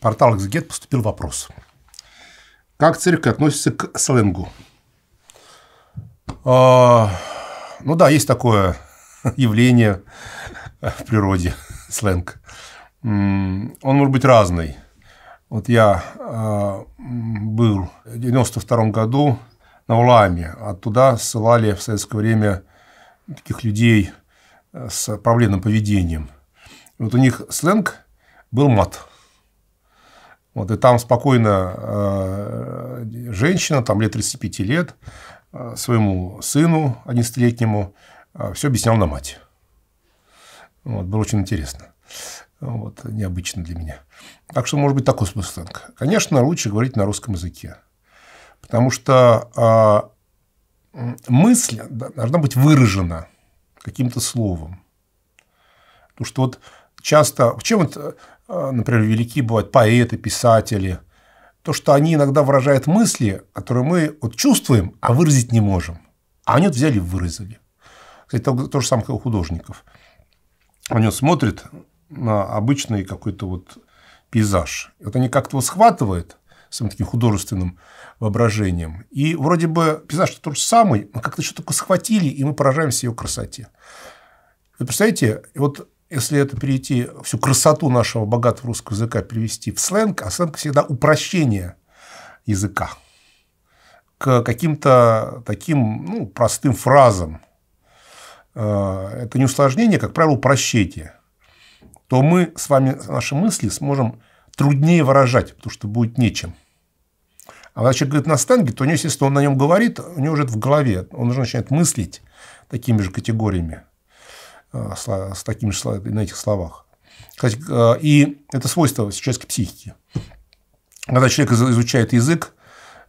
портал Exeget поступил вопрос. Как церковь относится к сленгу? А, ну да, есть такое явление в природе, сленг. Он может быть разный. Вот я а, был в 92 году на Уламе, оттуда а ссылали в советское время таких людей э, с проблемным поведением. Вот у них сленг был мат. Вот, и там спокойно э, женщина, там лет 35 лет, э, своему сыну 11-летнему э, все объяснял на мать. Вот, было очень интересно. Вот, необычно для меня. Так что, может быть, такой смысл Конечно, лучше говорить на русском языке. Потому что а, мысль должна быть выражена каким-то словом. Потому что вот часто, в чем это, э, например, велики бывают поэты, писатели, то, что они иногда выражают мысли, которые мы вот чувствуем, а выразить не можем. А они вот взяли и выразили. Кстати, то, то же самое, как у художников. Они вот смотрят на обычный какой-то вот пейзаж. И вот они как-то его схватывают своим таким художественным воображением. И вроде бы пейзаж тот же самый, но как-то что-то такое схватили, и мы поражаемся ее красоте. Вы представляете, вот если это перейти, всю красоту нашего богатого русского языка перевести в сленг, а сленг всегда упрощение языка к каким-то таким ну, простым фразам. Э, это не усложнение, а, как правило, упрощение. То мы с вами наши мысли сможем труднее выражать, потому что будет нечем. А когда человек говорит на станге, то у него, естественно, он на нем говорит, у него уже это в голове. Он уже начинает мыслить такими же категориями. Э, с такими же, на этих словах. Э, и это свойство человеческой психики. Когда человек изучает язык,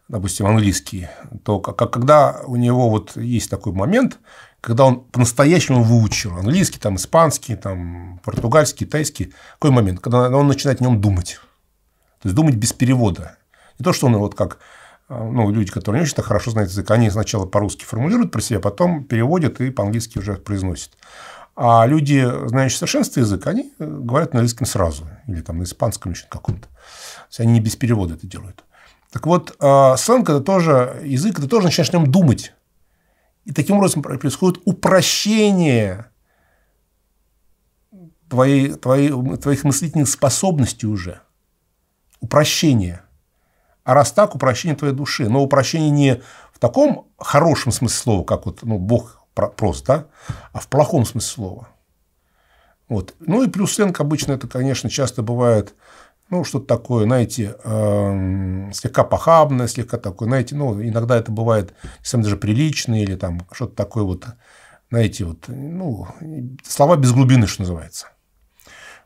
допустим, английский, то как, когда у него вот есть такой момент, когда он по-настоящему выучил английский, там, испанский, там, португальский, китайский, какой момент? Когда он начинает о нем думать. То есть думать без перевода. Не то, что он вот как э, ну, люди, которые не очень хорошо знают язык, они сначала по-русски формулируют про себя, потом переводят и по-английски уже произносят. А люди, знающие совершенство язык, они э, говорят на английском сразу. Или там на испанском еще каком-то. То есть, они не без перевода это делают. Так вот, э, сленг – это тоже язык, ты тоже начинаешь о нем думать. И таким образом происходит упрощение твоей, твоей, твоих мыслительных способностей уже. Упрощение. А раз так, упрощение твоей души. Но упрощение не в таком хорошем смысле слова, как вот ну, Бог прост, да, а в плохом смысле слова. Вот. Ну и плюс сленг обычно это, конечно, часто бывает, ну, что-то такое, знаете, э, слегка похабное, слегка такое, знаете, ну, иногда это бывает, сам даже приличное или там что-то такое вот, знаете, вот, ну, слова без глубины, что называется.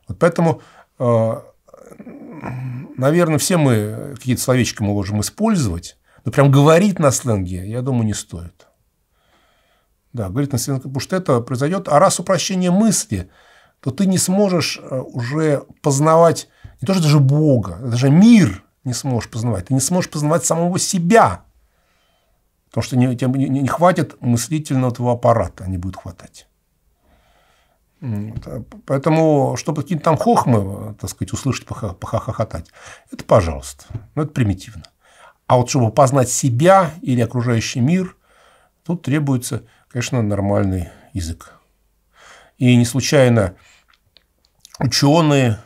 Вот поэтому, э, наверное, все мы какие-то словечки мы можем использовать, но прям говорить на сленге, я думаю, не стоит. Да, говорит Насленко это произойдет. А раз упрощение мысли, то ты не сможешь э, уже познавать не то, что даже Бога, даже мир не сможешь познавать. Ты не сможешь познавать самого себя. Потому что не, тебе не, не хватит мыслительного твоего аппарата, не будет хватать. Э, поэтому, чтобы какие-то там хохмы, э, так сказать, услышать, похохотать, это пожалуйста. Но это примитивно. А вот чтобы познать себя или окружающий мир, тут требуется конечно, нормальный язык. И не случайно ученые,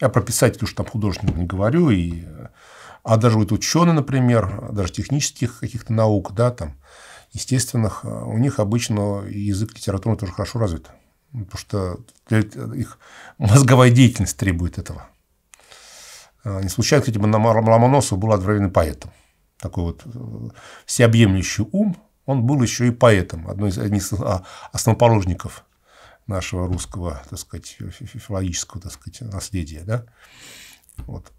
я про писателей уж там художников не говорю, и, а даже вот ученые, например, даже технических каких-то наук, да, там, естественных, у них обычно язык литературы тоже хорошо развит. Потому что их мозговая деятельность требует этого. А, не случайно, кстати, Ломоносов был одновременно поэтом. Такой вот э, всеобъемлющий ум, он был еще и поэтом, одной из, одним из а, основоположников нашего русского, так сказать, филологического, так сказать, наследия. Да? Вот.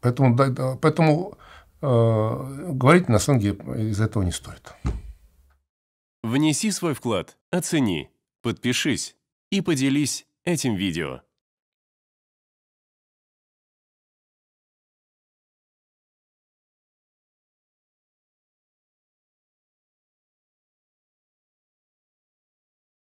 Поэтому, да, поэтому э, говорить на самом деле из этого не стоит. Внеси свой вклад, оцени, подпишись и поделись этим видео.